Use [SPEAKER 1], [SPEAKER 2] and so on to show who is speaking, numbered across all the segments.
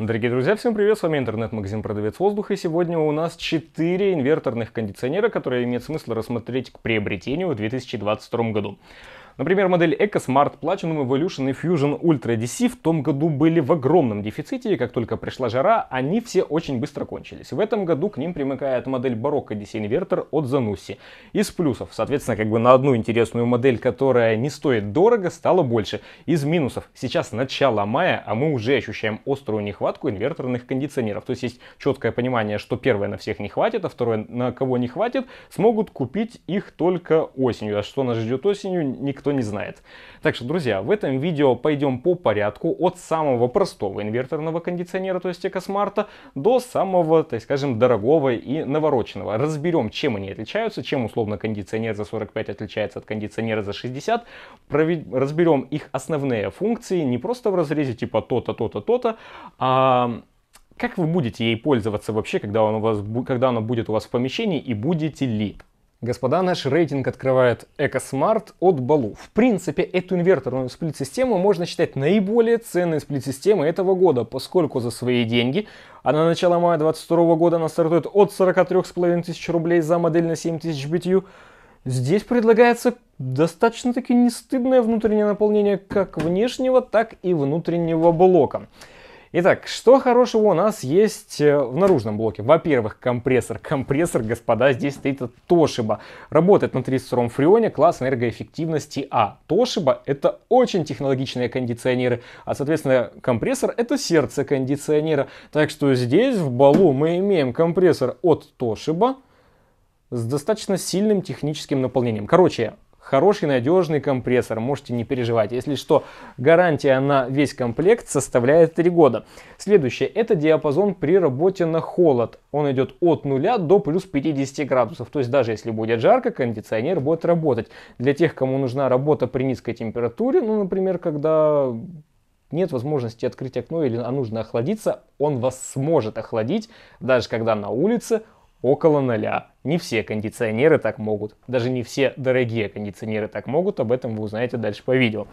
[SPEAKER 1] Дорогие друзья, всем привет, с вами интернет-магазин «Продавец воздуха» и сегодня у нас 4 инверторных кондиционера, которые имеет смысл рассмотреть к приобретению в 2022 году. Например, модель EcoSmart, Smart Platinum Evolution и Fusion Ultra DC в том году были в огромном дефиците, и как только пришла жара, они все очень быстро кончились. В этом году к ним примыкает модель Barocco DC Inverter от Zanussi. Из плюсов, соответственно, как бы на одну интересную модель, которая не стоит дорого, стало больше. Из минусов, сейчас начало мая, а мы уже ощущаем острую нехватку инверторных кондиционеров. То есть есть четкое понимание, что первое на всех не хватит, а второе на кого не хватит, смогут купить их только осенью. А что нас ждет осенью, никто кто не знает. Так что, друзья, в этом видео пойдем по порядку от самого простого инверторного кондиционера, то есть Экосмарта, до самого, так скажем, дорогого и навороченного. Разберем, чем они отличаются, чем условно кондиционер за 45 отличается от кондиционера за 60, разберем их основные функции, не просто в разрезе типа то-то, то-то, то-то, а как вы будете ей пользоваться вообще, когда, он у вас, когда она будет у вас в помещении и будете ли? Господа, наш рейтинг открывает EcoSmart от Балу. В принципе, эту инверторную сплит-систему можно считать наиболее ценной сплит-системой этого года, поскольку за свои деньги, а на начало мая 2022 года она стартует от 43,5 тысяч рублей за модель на 7 тысяч BTU, здесь предлагается достаточно-таки нестыдное внутреннее наполнение как внешнего, так и внутреннего блока. Итак, что хорошего у нас есть э, в наружном блоке? Во-первых, компрессор. Компрессор, господа, здесь стоит от Toshiba. Работает на 32 фреоне, класс энергоэффективности А. Toshiba — это очень технологичные кондиционеры, а, соответственно, компрессор — это сердце кондиционера. Так что здесь, в балу, мы имеем компрессор от Toshiba с достаточно сильным техническим наполнением. Короче, хороший надежный компрессор, можете не переживать. Если что, гарантия на весь комплект составляет 3 года. Следующее, это диапазон при работе на холод. Он идет от 0 до плюс 50 градусов, то есть даже если будет жарко, кондиционер будет работать. Для тех, кому нужна работа при низкой температуре, ну, например, когда нет возможности открыть окно или а нужно охладиться, он вас сможет охладить, даже когда на улице около нуля. Не все кондиционеры так могут. Даже не все дорогие кондиционеры так могут. Об этом вы узнаете дальше по видео.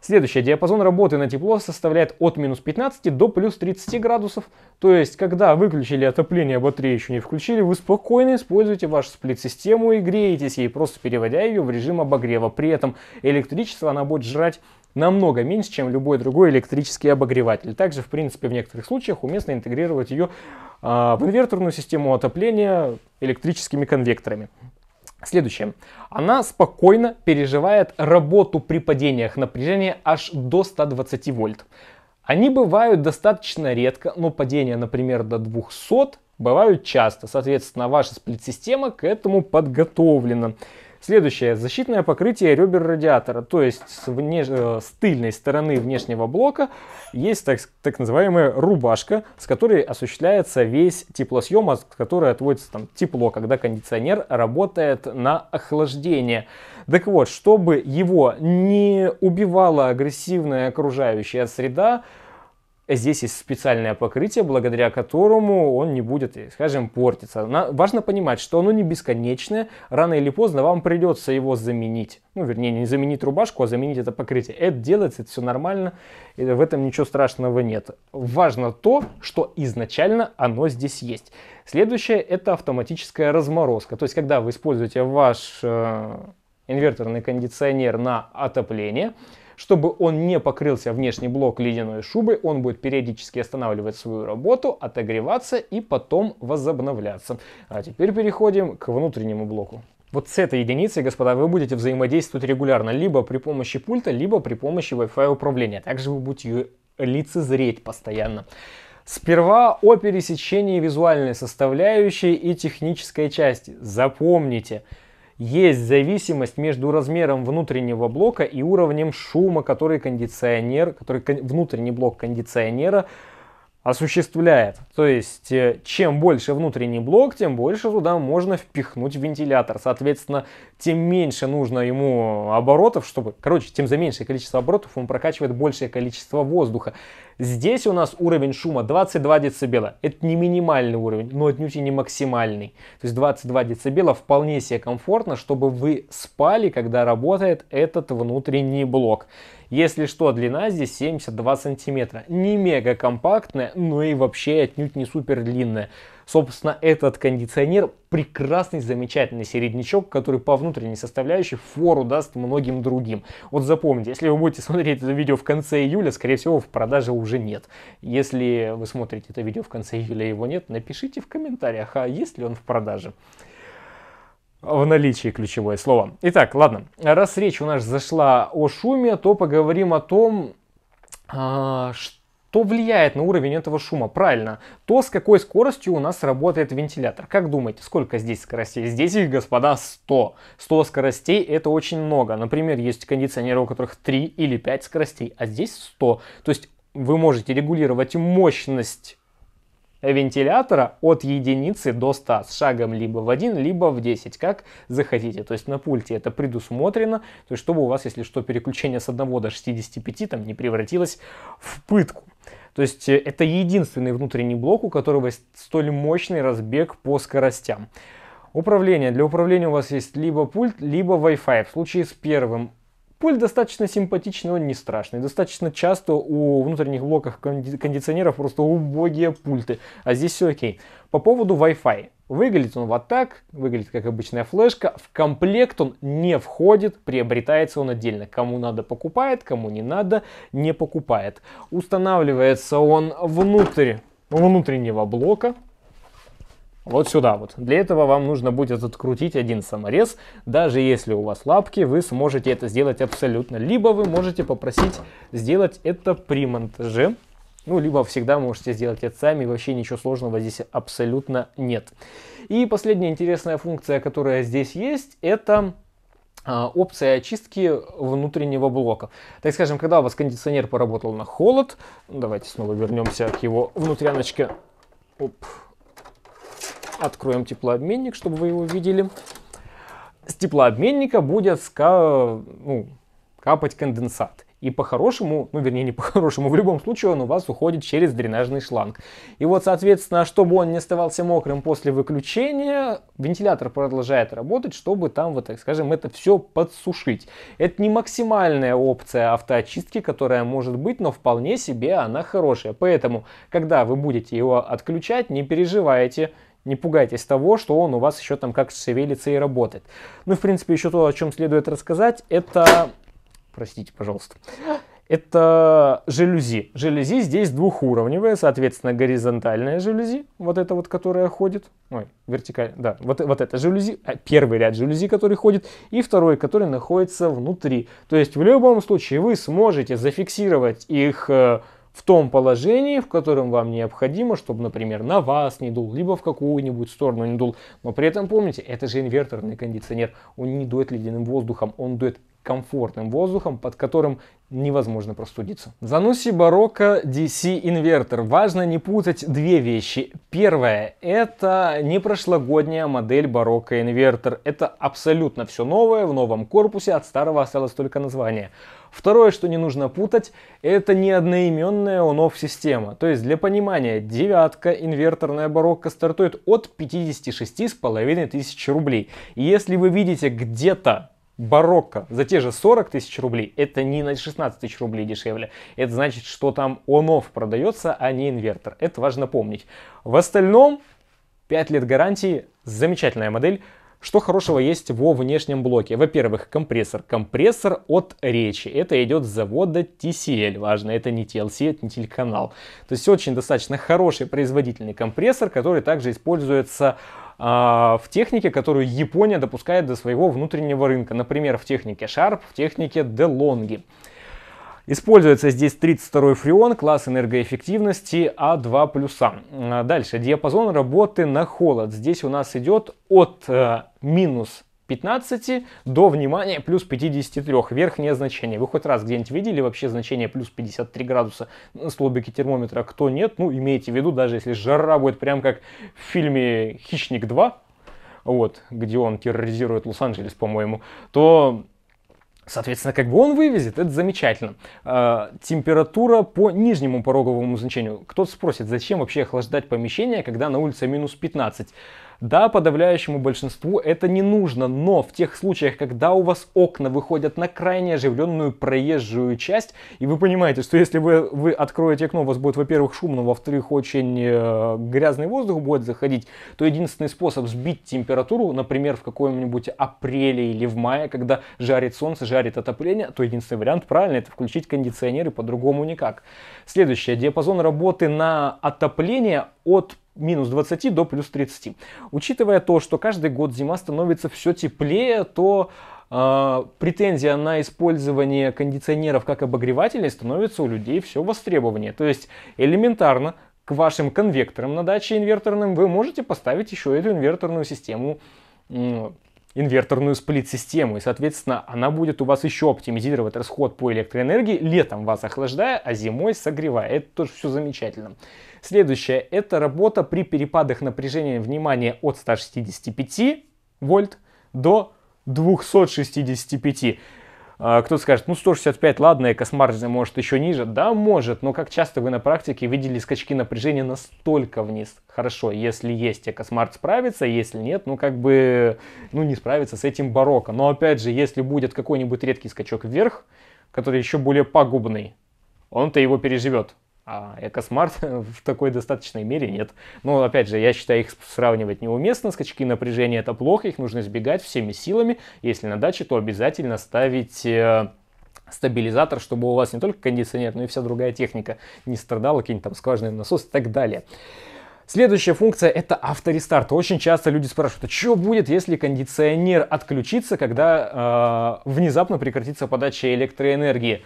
[SPEAKER 1] Следующий Диапазон работы на тепло составляет от минус 15 до плюс 30 градусов. То есть, когда выключили отопление, батареи еще не включили, вы спокойно используете вашу сплит-систему и греетесь ей, просто переводя ее в режим обогрева. При этом электричество она будет жрать намного меньше, чем любой другой электрический обогреватель. Также, в принципе, в некоторых случаях уместно интегрировать ее а, в инверторную систему отопления электрическими конвекторами. Следующее. Она спокойно переживает работу при падениях напряжения аж до 120 вольт. Они бывают достаточно редко, но падения, например, до 200 бывают часто. Соответственно, ваша сплит-система к этому подготовлена. Следующее. Защитное покрытие ребер радиатора. То есть с, внеш... Э, с тыльной стороны внешнего блока есть так, так называемая рубашка, с которой осуществляется весь теплосъем, от которой отводится там, тепло, когда кондиционер работает на охлаждение. Так вот, чтобы его не убивала агрессивная окружающая среда, Здесь есть специальное покрытие, благодаря которому он не будет, скажем, портиться. Важно понимать, что оно не бесконечное. Рано или поздно вам придется его заменить. Ну, вернее, не заменить рубашку, а заменить это покрытие. Это делается, это все нормально. и В этом ничего страшного нет. Важно то, что изначально оно здесь есть. Следующее – это автоматическая разморозка. То есть, когда вы используете ваш э, инверторный кондиционер на отопление. Чтобы он не покрылся внешний блок ледяной шубой, он будет периодически останавливать свою работу, отогреваться и потом возобновляться. А теперь переходим к внутреннему блоку. Вот с этой единицей, господа, вы будете взаимодействовать регулярно, либо при помощи пульта, либо при помощи Wi-Fi управления. Также вы будете ее лицезреть постоянно. Сперва о пересечении визуальной составляющей и технической части. Запомните, есть зависимость между размером внутреннего блока и уровнем шума, который кондиционер, который внутренний блок кондиционера осуществляет. То есть, э, чем больше внутренний блок, тем больше туда можно впихнуть вентилятор. Соответственно, тем меньше нужно ему оборотов, чтобы... Короче, тем за меньшее количество оборотов он прокачивает большее количество воздуха. Здесь у нас уровень шума 22 дБ. Это не минимальный уровень, но отнюдь и не максимальный. То есть 22 дБ вполне себе комфортно, чтобы вы спали, когда работает этот внутренний блок. Если что, длина здесь 72 сантиметра. Не мега компактная, но и вообще отнюдь не супер длинная. Собственно, этот кондиционер прекрасный, замечательный середнячок, который по внутренней составляющей фору даст многим другим. Вот запомните, если вы будете смотреть это видео в конце июля, скорее всего, в продаже уже нет. Если вы смотрите это видео в конце июля его нет, напишите в комментариях, а есть ли он в продаже в наличии ключевое слово. Итак, ладно, раз речь у нас зашла о шуме, то поговорим о том, что а, то влияет на уровень этого шума, правильно. То, с какой скоростью у нас работает вентилятор. Как думаете, сколько здесь скоростей? Здесь их, господа, 100. 100 скоростей это очень много. Например, есть кондиционеры, у которых 3 или 5 скоростей, а здесь 100. То есть вы можете регулировать мощность вентилятора от единицы до 100 с шагом либо в 1, либо в 10, как захотите. То есть на пульте это предусмотрено, то есть чтобы у вас, если что, переключение с 1 до 65 там не превратилось в пытку. То есть э, это единственный внутренний блок, у которого столь мощный разбег по скоростям. Управление. Для управления у вас есть либо пульт, либо Wi-Fi. В случае с первым Пульт достаточно симпатичный, он не страшный. Достаточно часто у внутренних блоков кондиционеров просто убогие пульты, а здесь все окей. По поводу Wi-Fi. Выглядит он вот так, выглядит как обычная флешка. В комплект он не входит, приобретается он отдельно. Кому надо покупает, кому не надо не покупает. Устанавливается он внутрь внутреннего блока, вот сюда вот. Для этого вам нужно будет открутить один саморез. Даже если у вас лапки, вы сможете это сделать абсолютно. Либо вы можете попросить сделать это при монтаже. Ну, либо всегда можете сделать это сами, вообще ничего сложного здесь абсолютно нет. И последняя интересная функция, которая здесь есть, это а, опция очистки внутреннего блока. Так скажем, когда у вас кондиционер поработал на холод, давайте снова вернемся к его внутряночке. Оп. Откроем теплообменник, чтобы вы его видели. С теплообменника будет ска... ну, капать конденсат. И по-хорошему, ну вернее не по-хорошему, в любом случае он у вас уходит через дренажный шланг. И вот, соответственно, чтобы он не оставался мокрым после выключения, вентилятор продолжает работать, чтобы там, вот так скажем, это все подсушить. Это не максимальная опция автоочистки, которая может быть, но вполне себе она хорошая. Поэтому, когда вы будете его отключать, не переживайте, не пугайтесь того, что он у вас еще там как шевелится и работает. Ну, в принципе, еще то, о чем следует рассказать, это... Простите, пожалуйста. Это жалюзи. Жалюзи здесь двухуровневые, соответственно, горизонтальная жалюзи, вот это вот, которая ходит. Ой, вертикаль, да, вот, вот это жалюзи, а, первый ряд жалюзи, который ходит, и второй, который находится внутри. То есть в любом случае вы сможете зафиксировать их э, в том положении, в котором вам необходимо, чтобы, например, на вас не дул, либо в какую-нибудь сторону не дул. Но при этом помните, это же инверторный кондиционер, он не дует ледяным воздухом, он дует комфортным воздухом, под которым невозможно простудиться. Зануси Барокко DC инвертор. Важно не путать две вещи. Первое, это не прошлогодняя модель Барокко инвертор. Это абсолютно все новое в новом корпусе, от старого осталось только название. Второе, что не нужно путать, это не одноименная онов система. То есть для понимания, девятка инверторная барокко стартует от 56,5 тысяч рублей. И если вы видите где-то барокко за те же 40 тысяч рублей, это не на 16 тысяч рублей дешевле. Это значит, что там он-офф продается, а не инвертор. Это важно помнить. В остальном, 5 лет гарантии, замечательная модель. Что хорошего есть во внешнем блоке? Во-первых, компрессор. Компрессор от речи. Это идет с завода TCL. Важно, это не TLC, это не телеканал. То есть очень достаточно хороший производительный компрессор, который также используется а, в технике, которую Япония допускает до своего внутреннего рынка. Например, в технике Sharp, в технике DeLonghi. Используется здесь 32 фреон, класс энергоэффективности А2+. А, дальше, диапазон работы на холод. Здесь у нас идет от э, минус 15 до, внимания плюс 53, верхнее значение. Вы хоть раз где-нибудь видели вообще значение плюс 53 градуса на столбике термометра? Кто нет, ну имейте в виду, даже если жара будет прям как в фильме «Хищник 2», вот, где он терроризирует Лос-Анджелес, по-моему, то Соответственно, как бы он вывезет, это замечательно. Э, температура по нижнему пороговому значению. Кто-то спросит, зачем вообще охлаждать помещение, когда на улице минус 15? Да, подавляющему большинству это не нужно, но в тех случаях, когда у вас окна выходят на крайне оживленную проезжую часть, и вы понимаете, что если вы, вы откроете окно, у вас будет, во-первых, шумно, во-вторых, очень э, грязный воздух будет заходить, то единственный способ сбить температуру, например, в каком-нибудь апреле или в мае, когда жарит солнце, жарит отопление, то единственный вариант правильно это включить кондиционер и по-другому никак. Следующее, диапазон работы на отопление от минус 20 до плюс 30. Учитывая то, что каждый год зима становится все теплее, то э, претензия на использование кондиционеров как обогревателей становится у людей все востребованнее. То есть элементарно к вашим конвекторам на даче инверторным вы можете поставить еще эту инверторную систему инверторную сплит-систему, и, соответственно, она будет у вас еще оптимизировать расход по электроэнергии, летом вас охлаждая, а зимой согревая. Это тоже все замечательно. Следующее – это работа при перепадах напряжения внимания от 165 вольт до 265. А, кто-то скажет, ну 165, ладно, экосмаржина может еще ниже. Да, может, но как часто вы на практике видели скачки напряжения настолько вниз? Хорошо, если есть экосмарт справится, если нет, ну как бы, ну не справится с этим барокко. Но опять же, если будет какой-нибудь редкий скачок вверх, который еще более пагубный, он-то его переживет. А Экосмарт в такой достаточной мере нет. Но, опять же, я считаю, их сравнивать неуместно. Скачки напряжения — это плохо, их нужно избегать всеми силами. Если на даче, то обязательно ставить э, стабилизатор, чтобы у вас не только кондиционер, но и вся другая техника не страдала, какие-нибудь там скважины, насос и так далее. Следующая функция это авторестарт. Очень часто люди спрашивают, а что будет, если кондиционер отключится, когда э, внезапно прекратится подача электроэнергии?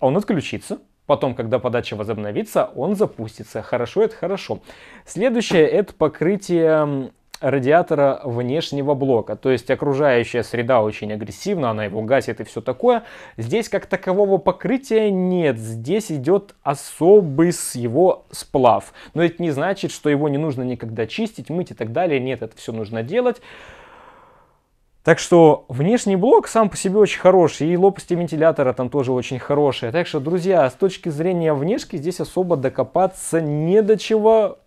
[SPEAKER 1] Он отключится, Потом, когда подача возобновится, он запустится. Хорошо, это хорошо. Следующее это покрытие радиатора внешнего блока. То есть окружающая среда очень агрессивна, она его гасит и все такое. Здесь как такового покрытия нет, здесь идет особый с его сплав. Но это не значит, что его не нужно никогда чистить, мыть и так далее. Нет, это все нужно делать. Так что внешний блок сам по себе очень хороший, и лопасти вентилятора там тоже очень хорошие. Так что, друзья, с точки зрения внешки здесь особо докопаться не до чего.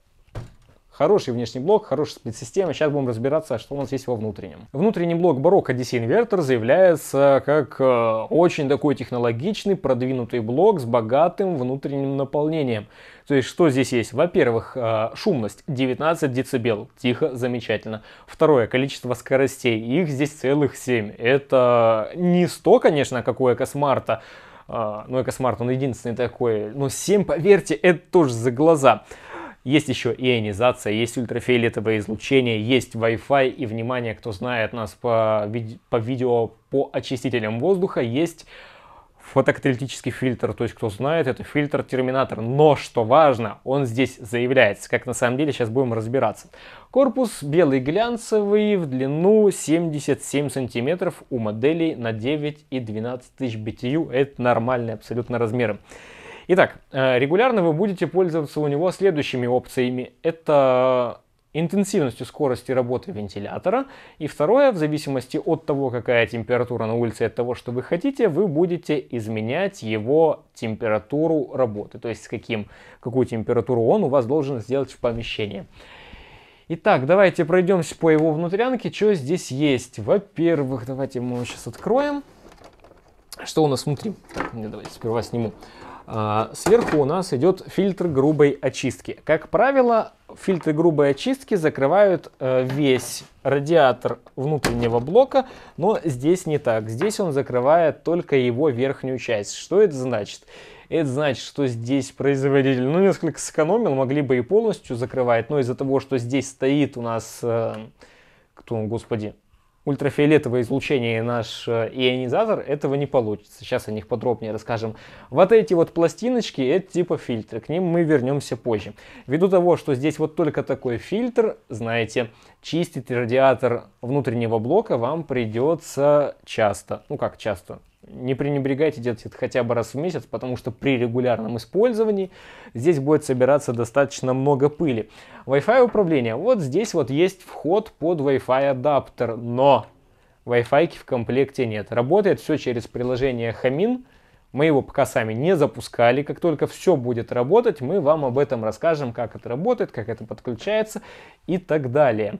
[SPEAKER 1] Хороший внешний блок, хорошая спецсистема. Сейчас будем разбираться, что у нас есть во внутреннем. Внутренний блок Barocco DC Inverter заявляется как э, очень такой технологичный, продвинутый блок с богатым внутренним наполнением. То есть что здесь есть? Во-первых, э, шумность 19 дБ, тихо, замечательно. Второе, количество скоростей, их здесь целых 7. Это не 100, конечно, как у Экосмарта, э, ну, Экосмарт, он единственный такой, но 7, поверьте, это тоже за глаза. Есть еще ионизация, есть ультрафиолетовое излучение, есть Wi-Fi и, внимание, кто знает нас по, ви по видео по очистителям воздуха, есть фотокаталитический фильтр, то есть кто знает, это фильтр терминатор. Но что важно, он здесь заявляется, как на самом деле сейчас будем разбираться. Корпус белый глянцевый в длину 77 сантиметров у моделей на 9 и 12 тысяч BTU. Это нормальные абсолютно размеры. Итак, э, регулярно вы будете пользоваться у него следующими опциями. Это интенсивностью скорости работы вентилятора, и второе, в зависимости от того, какая температура на улице и от того, что вы хотите, вы будете изменять его температуру работы, то есть с каким, какую температуру он у вас должен сделать в помещении. Итак, давайте пройдемся по его внутрянке, что здесь есть. Во-первых, давайте мы его сейчас откроем. Что у нас внутри? Давайте сперва сниму. А, сверху у нас идет фильтр грубой очистки. Как правило, фильтры грубой очистки закрывают э, весь радиатор внутреннего блока, но здесь не так. Здесь он закрывает только его верхнюю часть. Что это значит? Это значит, что здесь производитель, ну, несколько сэкономил, могли бы и полностью закрывать, но из-за того, что здесь стоит у нас, э, кто, господи, ультрафиолетовое излучение и наш э, ионизатор, этого не получится. Сейчас о них подробнее расскажем. Вот эти вот пластиночки, это типа фильтры. к ним мы вернемся позже. Ввиду того, что здесь вот только такой фильтр, знаете, чистить радиатор внутреннего блока вам придется часто. Ну как часто, не пренебрегайте делать это хотя бы раз в месяц, потому что при регулярном использовании здесь будет собираться достаточно много пыли. Wi-Fi управление. Вот здесь вот есть вход под Wi-Fi адаптер, но Wi-Fi в комплекте нет. Работает все через приложение Хамин. Мы его пока сами не запускали. Как только все будет работать, мы вам об этом расскажем, как это работает, как это подключается и так далее.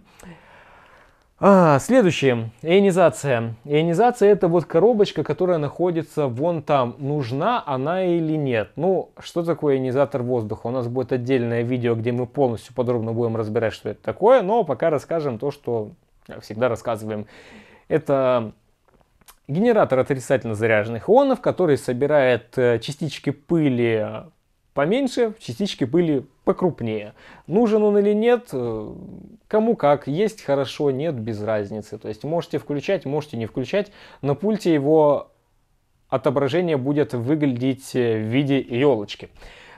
[SPEAKER 1] А, следующее. Ионизация. Ионизация это вот коробочка, которая находится вон там. Нужна она или нет? Ну, что такое ионизатор воздуха? У нас будет отдельное видео, где мы полностью подробно будем разбирать, что это такое. Но пока расскажем то, что всегда рассказываем. Это генератор отрицательно заряженных ионов, который собирает э, частички пыли поменьше, частички были покрупнее. Нужен он или нет, э, кому как, есть хорошо, нет, без разницы. То есть можете включать, можете не включать. На пульте его отображение будет выглядеть э, в виде елочки.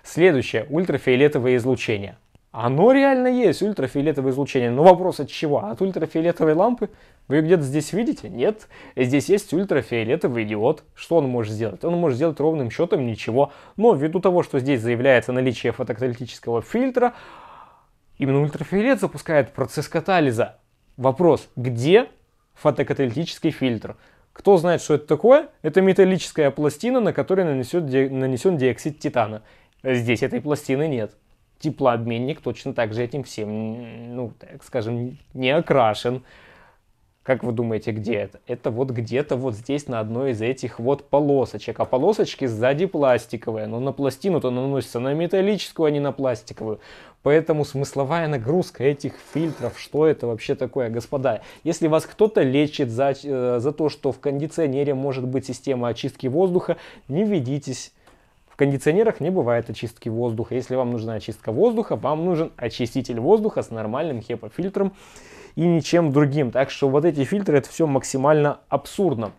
[SPEAKER 1] Следующее, ультрафиолетовое излучение. Оно реально есть, ультрафиолетовое излучение. Но вопрос от чего? От ультрафиолетовой лампы? Вы где-то здесь видите? Нет. Здесь есть ультрафиолетовый диод. Что он может сделать? Он может сделать ровным счетом ничего. Но ввиду того, что здесь заявляется наличие фотокаталитического фильтра, именно ультрафиолет запускает процесс катализа. Вопрос, где фотокаталитический фильтр? Кто знает, что это такое? Это металлическая пластина, на которой нанесет, нанесен диоксид титана. Здесь этой пластины нет. Теплообменник точно так же этим всем, ну, так скажем, не окрашен. Как вы думаете, где это? Это вот где-то вот здесь на одной из этих вот полосочек. А полосочки сзади пластиковые, но на пластину-то наносится на металлическую, а не на пластиковую. Поэтому смысловая нагрузка этих фильтров, что это вообще такое, господа? Если вас кто-то лечит за, э, за то, что в кондиционере может быть система очистки воздуха, не ведитесь. В кондиционерах не бывает очистки воздуха. Если вам нужна очистка воздуха, вам нужен очиститель воздуха с нормальным HEPA-фильтром и ничем другим. Так что вот эти фильтры, это все максимально абсурдно.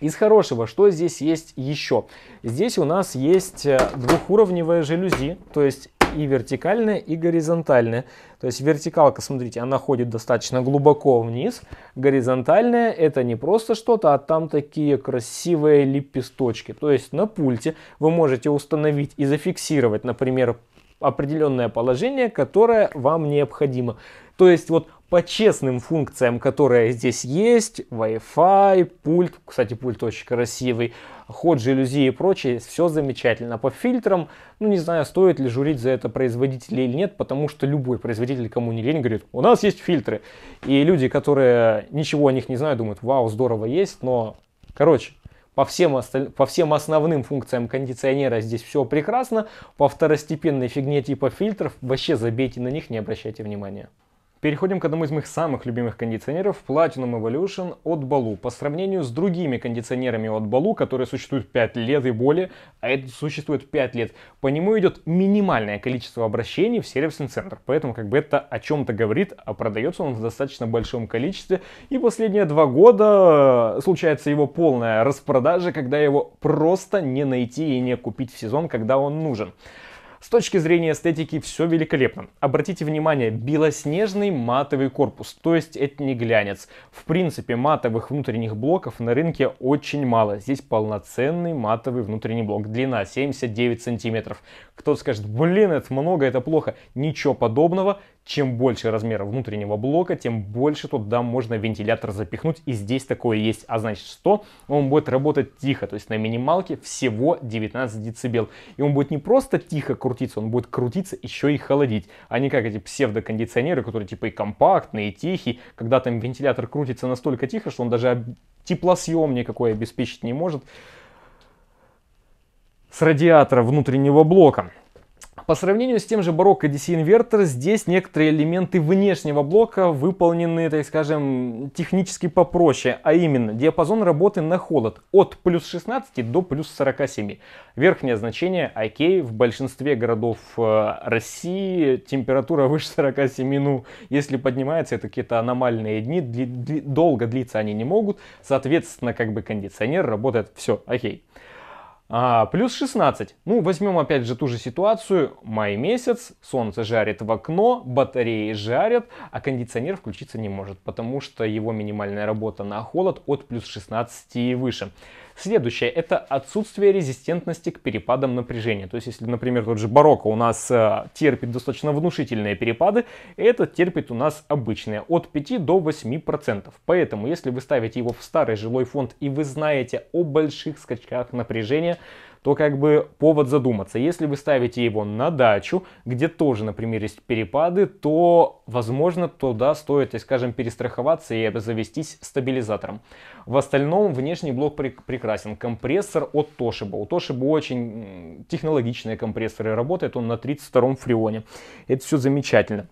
[SPEAKER 1] Из хорошего, что здесь есть еще? Здесь у нас есть э, двухуровневая жалюзи, то есть и вертикальная, и горизонтальная. То есть вертикалка, смотрите, она ходит достаточно глубоко вниз. Горизонтальная это не просто что-то, а там такие красивые лепесточки. То есть на пульте вы можете установить и зафиксировать, например, определенное положение, которое вам необходимо. То есть вот по честным функциям, которые здесь есть, Wi-Fi, пульт, кстати, пульт очень красивый, ход жалюзи и прочее, все замечательно. По фильтрам, ну не знаю, стоит ли журить за это производителя или нет, потому что любой производитель, кому не лень, говорит, у нас есть фильтры. И люди, которые ничего о них не знают, думают, вау, здорово есть, но, короче, по всем, осталь... по всем основным функциям кондиционера здесь все прекрасно, по второстепенной фигне типа фильтров вообще забейте на них, не обращайте внимания. Переходим к одному из моих самых любимых кондиционеров Platinum Evolution от Balu. По сравнению с другими кондиционерами от Balu, которые существуют 5 лет и более, а это существует 5 лет, по нему идет минимальное количество обращений в сервисный центр. Поэтому как бы это о чем-то говорит, а продается он в достаточно большом количестве. И последние два года э, случается его полная распродажа, когда его просто не найти и не купить в сезон, когда он нужен. С точки зрения эстетики все великолепно. Обратите внимание, белоснежный матовый корпус, то есть это не глянец. В принципе, матовых внутренних блоков на рынке очень мало. Здесь полноценный матовый внутренний блок. Длина 79 сантиметров. Кто-то скажет, блин, это много, это плохо. Ничего подобного чем больше размера внутреннего блока, тем больше туда можно вентилятор запихнуть. И здесь такое есть. А значит что? Он будет работать тихо, то есть на минималке всего 19 децибел. И он будет не просто тихо крутиться, он будет крутиться еще и холодить. А не как эти псевдокондиционеры, которые типа и компактные, и тихие, когда там вентилятор крутится настолько тихо, что он даже теплосъем никакой обеспечить не может с радиатора внутреннего блока. По сравнению с тем же Барокко DC-инвертор, здесь некоторые элементы внешнего блока выполнены, так скажем, технически попроще, а именно диапазон работы на холод от плюс 16 до плюс 47. Верхнее значение окей, в большинстве городов э, России температура выше 47, ну, если поднимается, это какие-то аномальные дни, дли, дли, долго длиться они не могут, соответственно, как бы кондиционер работает, все, окей. Okay. А, плюс 16. Ну, возьмем опять же ту же ситуацию. Май месяц, солнце жарит в окно, батареи жарят, а кондиционер включиться не может, потому что его минимальная работа на холод от плюс 16 и выше. Следующее – это отсутствие резистентности к перепадам напряжения. То есть, если, например, тот же барокко у нас э, терпит достаточно внушительные перепады, этот терпит у нас обычные от 5 до 8%. Поэтому, если вы ставите его в старый жилой фонд и вы знаете о больших скачках напряжения, то как бы повод задуматься. Если вы ставите его на дачу, где тоже, например, есть перепады, то, возможно, туда стоит, скажем, перестраховаться и завестись стабилизатором. В остальном внешний блок прекрасен. Компрессор от Toshiba. У Toshiba очень технологичные компрессоры. Работает он на 32-м фреоне. Это все замечательно.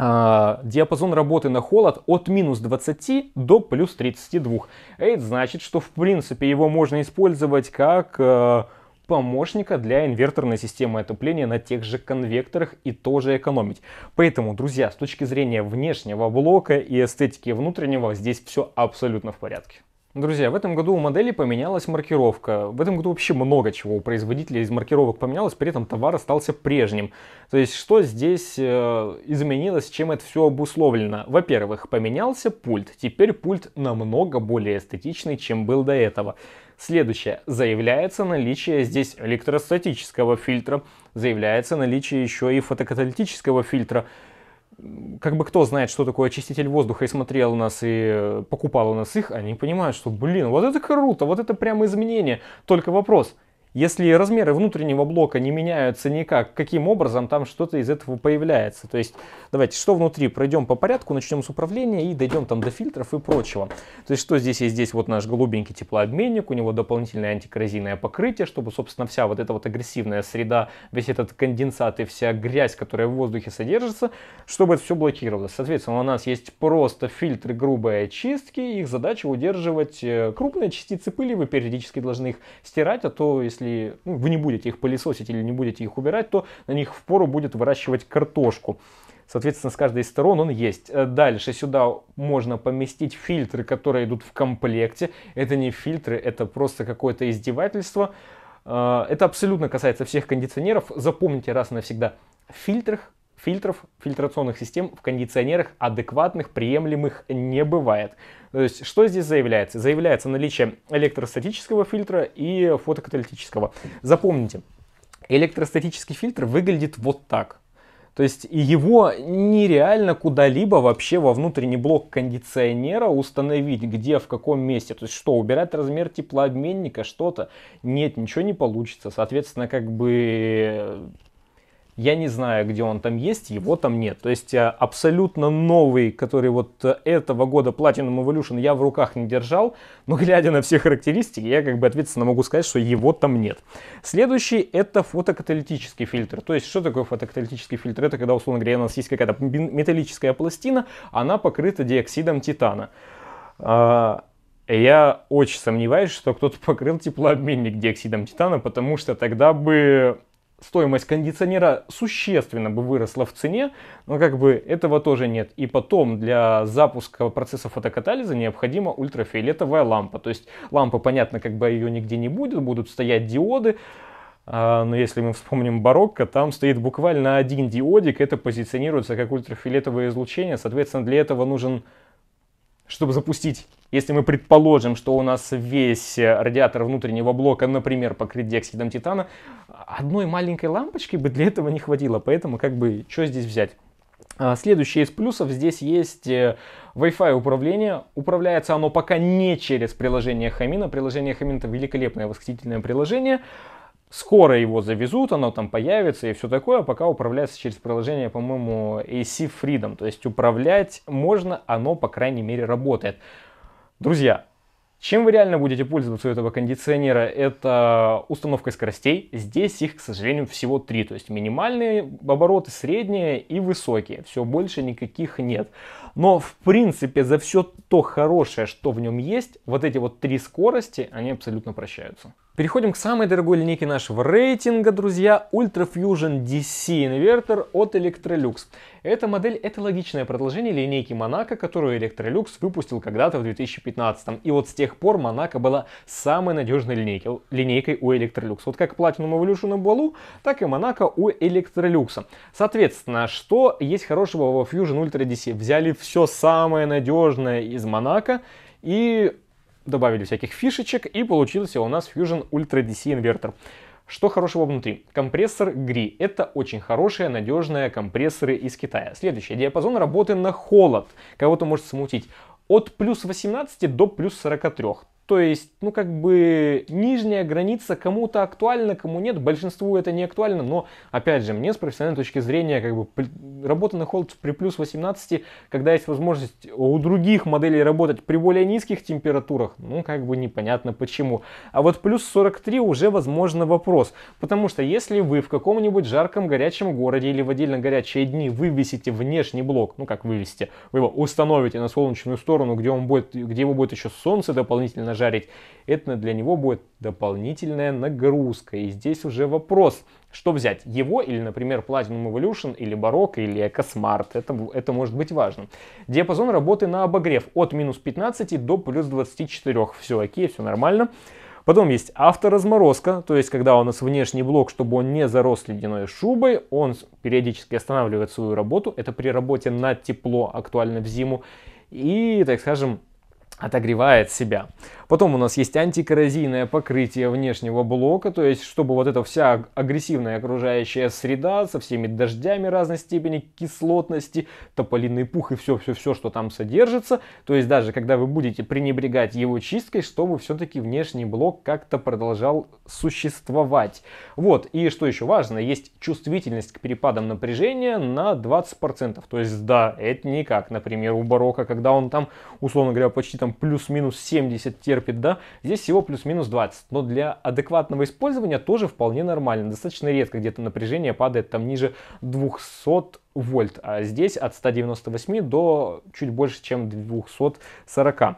[SPEAKER 1] А, диапазон работы на холод от минус 20 до плюс 32. Это значит, что в принципе его можно использовать как э, помощника для инверторной системы отопления на тех же конвекторах и тоже экономить. Поэтому, друзья, с точки зрения внешнего блока и эстетики внутреннего, здесь все абсолютно в порядке. Друзья, в этом году у модели поменялась маркировка. В этом году вообще много чего у производителя из маркировок поменялось, при этом товар остался прежним. То есть, что здесь э, изменилось, чем это все обусловлено? Во-первых, поменялся пульт. Теперь пульт намного более эстетичный, чем был до этого. Следующее. Заявляется наличие здесь электростатического фильтра. Заявляется наличие еще и фотокаталитического фильтра как бы кто знает, что такое очиститель воздуха и смотрел у нас и э, покупал у нас их, они понимают, что, блин, вот это круто, вот это прямо изменение. Только вопрос – если размеры внутреннего блока не меняются никак, каким образом там что-то из этого появляется? То есть, давайте, что внутри? Пройдем по порядку, начнем с управления и дойдем там до фильтров и прочего. То есть, что здесь есть? Здесь вот наш голубенький теплообменник, у него дополнительное антикоррозийное покрытие, чтобы, собственно, вся вот эта вот агрессивная среда, весь этот конденсат и вся грязь, которая в воздухе содержится, чтобы это все блокировалось. Соответственно, у нас есть просто фильтры грубой очистки, их задача удерживать э, крупные частицы пыли, вы периодически должны их стирать, а то, если если ну, вы не будете их пылесосить или не будете их убирать, то на них впору будет выращивать картошку. Соответственно, с каждой из сторон он есть. Э, дальше сюда можно поместить фильтры, которые идут в комплекте. Это не фильтры, это просто какое-то издевательство. Э, это абсолютно касается всех кондиционеров. Запомните раз и навсегда. В фильтрах фильтров, фильтрационных систем в кондиционерах адекватных, приемлемых не бывает. То есть, что здесь заявляется? Заявляется наличие электростатического фильтра и фотокаталитического. Запомните, электростатический фильтр выглядит вот так. То есть его нереально куда-либо вообще во внутренний блок кондиционера установить, где, в каком месте. То есть что, убирать размер теплообменника, что-то? Нет, ничего не получится. Соответственно, как бы я не знаю, где он там есть, его там нет. То есть э, абсолютно новый, который вот э, этого года Platinum Evolution я в руках не держал, но глядя на все характеристики, я как бы ответственно могу сказать, что его там нет. Следующий это фотокаталитический фильтр. То есть что такое фотокаталитический фильтр? Это когда, условно говоря, у нас есть какая-то металлическая пластина, она покрыта диоксидом титана. А, я очень сомневаюсь, что кто-то покрыл теплообменник диоксидом титана, потому что тогда бы стоимость кондиционера существенно бы выросла в цене, но как бы этого тоже нет. И потом для запуска процесса фотокатализа необходима ультрафиолетовая лампа. То есть лампа, понятно, как бы ее нигде не будет, будут стоять диоды, а, но если мы вспомним барокко, там стоит буквально один диодик, это позиционируется как ультрафиолетовое излучение, соответственно, для этого нужен, чтобы запустить если мы предположим, что у нас весь э, радиатор внутреннего блока, например, покрыт диоксидом титана, одной маленькой лампочки бы для этого не хватило, поэтому как бы что здесь взять? А, Следующее из плюсов, здесь есть э, Wi-Fi управление. Управляется оно пока не через приложение Хамина. Приложение Хамина это великолепное восхитительное приложение. Скоро его завезут, оно там появится и все такое, а пока управляется через приложение, по-моему, AC Freedom. То есть управлять можно, оно, по крайней мере, работает. Друзья, чем вы реально будете пользоваться у этого кондиционера, это установкой скоростей. Здесь их, к сожалению, всего три. То есть минимальные обороты, средние и высокие. Все больше никаких нет. Но, в принципе, за все то хорошее, что в нем есть, вот эти вот три скорости, они абсолютно прощаются. Переходим к самой дорогой линейке нашего рейтинга, друзья, Ultra Fusion DC инвертор от Electrolux. Эта модель — это логичное продолжение линейки Monaco, которую Electrolux выпустил когда-то в 2015 И вот с тех пор Monaco была самой надежной линейкой, линейкой у Electrolux. Вот как Platinum Evolution у Балу, так и Monaco у Electrolux. Соответственно, что есть хорошего во Fusion Ultra DC? Взяли все самое надежное из Monaco и добавили всяких фишечек, и получился у нас Fusion Ultra DC инвертор. Что хорошего внутри? Компрессор GRI. Это очень хорошие, надежные компрессоры из Китая. Следующий. Диапазон работы на холод. Кого-то может смутить. От плюс 18 до плюс 43. То есть, ну как бы нижняя граница кому-то актуальна, кому нет, большинству это не актуально, но опять же, мне с профессиональной точки зрения, как бы работа на холод при плюс 18, когда есть возможность у других моделей работать при более низких температурах, ну как бы непонятно почему. А вот плюс 43 уже возможно вопрос, потому что если вы в каком-нибудь жарком горячем городе или в отдельно горячие дни вывесите внешний блок, ну как вывесите, вы его установите на солнечную сторону, где, он будет, где его будет еще солнце дополнительно прожарить, это для него будет дополнительная нагрузка. И здесь уже вопрос, что взять, его или, например, Platinum Evolution, или Барокко, или EcoSmart. Это, это может быть важно. Диапазон работы на обогрев от минус 15 до плюс 24. Все окей, все нормально. Потом есть авторазморозка, то есть когда у нас внешний блок, чтобы он не зарос ледяной шубой, он периодически останавливает свою работу, это при работе на тепло, актуально в зиму, и, так скажем, отогревает себя. Потом у нас есть антикоррозийное покрытие внешнего блока, то есть чтобы вот эта вся агрессивная окружающая среда со всеми дождями разной степени кислотности, тополиный пух и все-все-все, что там содержится, то есть даже когда вы будете пренебрегать его чисткой, чтобы все-таки внешний блок как-то продолжал существовать. Вот, и что еще важно, есть чувствительность к перепадам напряжения на 20%, то есть да, это никак. например, у Барокко, когда он там, условно говоря, почти там там плюс-минус 70 терпит, да, здесь всего плюс-минус 20. Но для адекватного использования тоже вполне нормально. Достаточно редко где-то напряжение падает там ниже 200 вольт, а здесь от 198 до чуть больше, чем 240.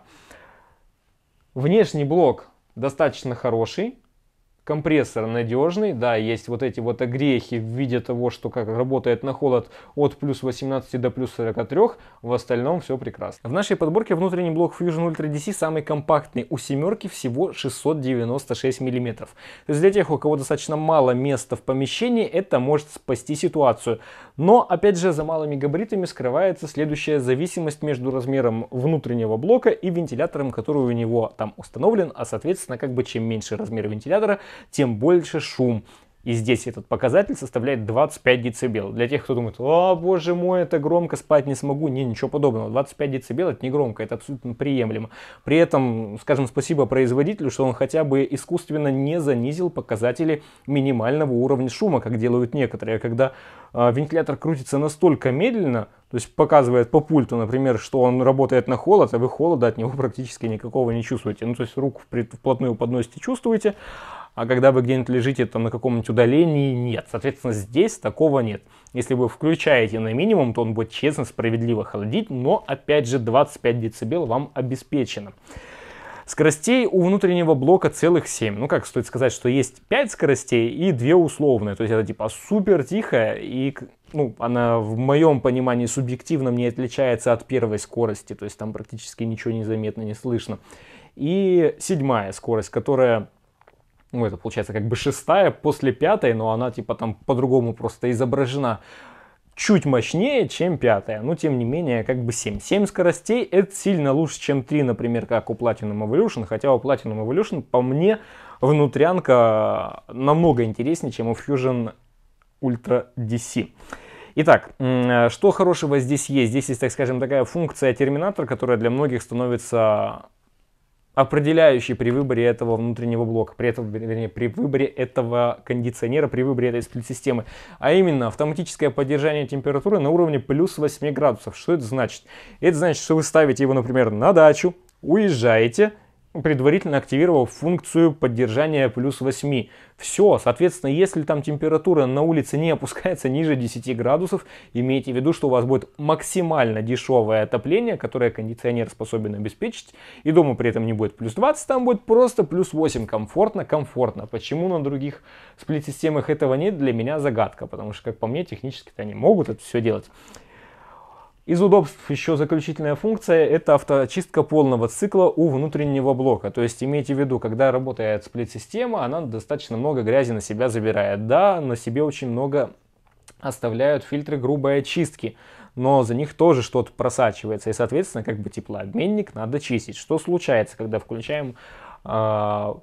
[SPEAKER 1] Внешний блок достаточно хороший, компрессор надежный, да, есть вот эти вот огрехи в виде того, что как работает на холод от плюс 18 до плюс 43, в остальном все прекрасно. В нашей подборке внутренний блок Fusion Ultra DC самый компактный, у семерки всего 696 мм. То есть для тех, у кого достаточно мало места в помещении, это может спасти ситуацию. Но, опять же, за малыми габаритами скрывается следующая зависимость между размером внутреннего блока и вентилятором, который у него там установлен, а, соответственно, как бы чем меньше размер вентилятора, тем больше шум и здесь этот показатель составляет 25 дБ. Для тех, кто думает, о боже мой, это громко, спать не смогу. Не, ничего подобного. 25 дБ это не громко, это абсолютно приемлемо. При этом, скажем, спасибо производителю, что он хотя бы искусственно не занизил показатели минимального уровня шума, как делают некоторые, когда э, вентилятор крутится настолько медленно, то есть показывает по пульту, например, что он работает на холод, а вы холода от него практически никакого не чувствуете. Ну, то есть руку вплотную подносите, чувствуете, а когда вы где-нибудь лежите там на каком-нибудь удалении, нет. Соответственно, здесь такого нет. Если вы включаете на минимум, то он будет честно, справедливо холодить, но опять же 25 дБ вам обеспечено. Скоростей у внутреннего блока целых 7. Ну, как стоит сказать, что есть 5 скоростей и 2 условные. То есть это типа супер тихая и ну, она в моем понимании субъективно не отличается от первой скорости. То есть там практически ничего не заметно, не слышно. И седьмая скорость, которая ну это получается как бы шестая после пятой, но она типа там по-другому просто изображена чуть мощнее, чем пятая, но тем не менее как бы 7. 7 скоростей это сильно лучше, чем 3, например, как у Platinum Evolution, хотя у Platinum Evolution по мне внутрянка намного интереснее, чем у Fusion Ultra DC. Итак, э, что хорошего здесь есть? Здесь есть, так скажем, такая функция терминатор, которая для многих становится определяющий при выборе этого внутреннего блока, при, этом, вернее, при выборе этого кондиционера, при выборе этой сплит-системы, а именно автоматическое поддержание температуры на уровне плюс 8 градусов. Что это значит? Это значит, что вы ставите его, например, на дачу, уезжаете, предварительно активировал функцию поддержания плюс 8. Все, соответственно, если там температура на улице не опускается ниже 10 градусов, имейте в виду, что у вас будет максимально дешевое отопление, которое кондиционер способен обеспечить, и дома при этом не будет плюс 20, там будет просто плюс 8, комфортно, комфортно. Почему на других сплит-системах этого нет, для меня загадка, потому что, как по мне, технически-то они могут это все делать. Из удобств еще заключительная функция – это авточистка полного цикла у внутреннего блока. То есть имейте в виду, когда работает сплит-система, она достаточно много грязи на себя забирает. Да, на себе очень много оставляют фильтры грубой очистки, но за них тоже что-то просачивается. И, соответственно, как бы теплообменник надо чистить. Что случается, когда включаем а,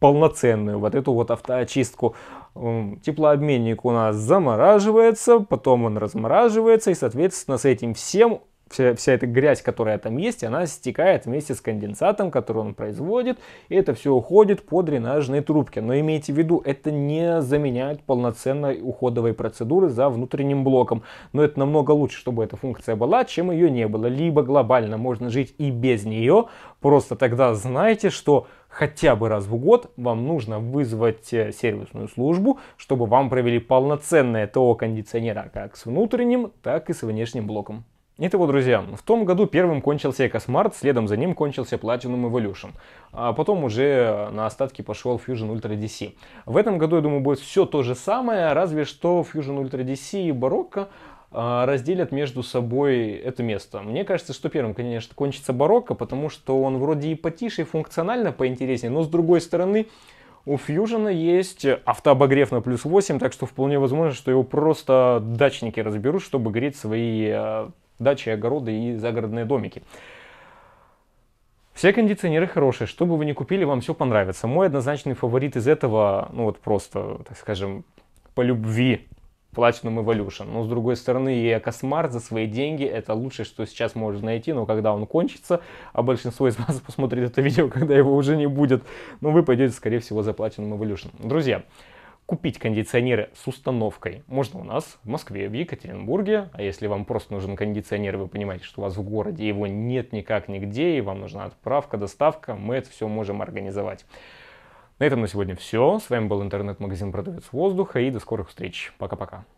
[SPEAKER 1] полноценную вот эту вот автоочистку. Теплообменник у нас замораживается, потом он размораживается, и, соответственно, с этим всем вся, вся эта грязь, которая там есть, она стекает вместе с конденсатом, который он производит, и это все уходит по дренажной трубке. Но имейте в виду, это не заменяет полноценной уходовой процедуры за внутренним блоком. Но это намного лучше, чтобы эта функция была, чем ее не было. Либо глобально можно жить и без нее, просто тогда знайте, что хотя бы раз в год вам нужно вызвать э, сервисную службу, чтобы вам провели полноценное ТО кондиционера как с внутренним, так и с внешним блоком. Итого, друзья, в том году первым кончился EcoSmart, следом за ним кончился Platinum Evolution, а потом уже на остатки пошел Fusion Ultra DC. В этом году, я думаю, будет все то же самое, разве что Fusion Ultra DC и Barocco а, разделят между собой это место. Мне кажется, что первым, конечно, кончится барокко, потому что он вроде и потише, и функционально поинтереснее, но с другой стороны, у Фьюжена есть автообогрев на плюс 8, так что вполне возможно, что его просто дачники разберут, чтобы греть свои э, дачи, огороды и загородные домики. Все кондиционеры хорошие, что бы вы ни купили, вам все понравится. Мой однозначный фаворит из этого, ну вот просто, так скажем, по любви Platinum Evolution. Но с другой стороны, и Экосмарт за свои деньги это лучшее, что сейчас можно найти, но когда он кончится, а большинство из вас посмотрит это видео, когда его уже не будет, ну вы пойдете, скорее всего, за Platinum Evolution. Друзья, купить кондиционеры с установкой можно у нас в Москве, в Екатеринбурге. А если вам просто нужен кондиционер, вы понимаете, что у вас в городе его нет никак нигде, и вам нужна отправка, доставка, мы это все можем организовать. На этом на сегодня все. С вами был интернет-магазин «Продавец воздуха» и до скорых встреч. Пока-пока.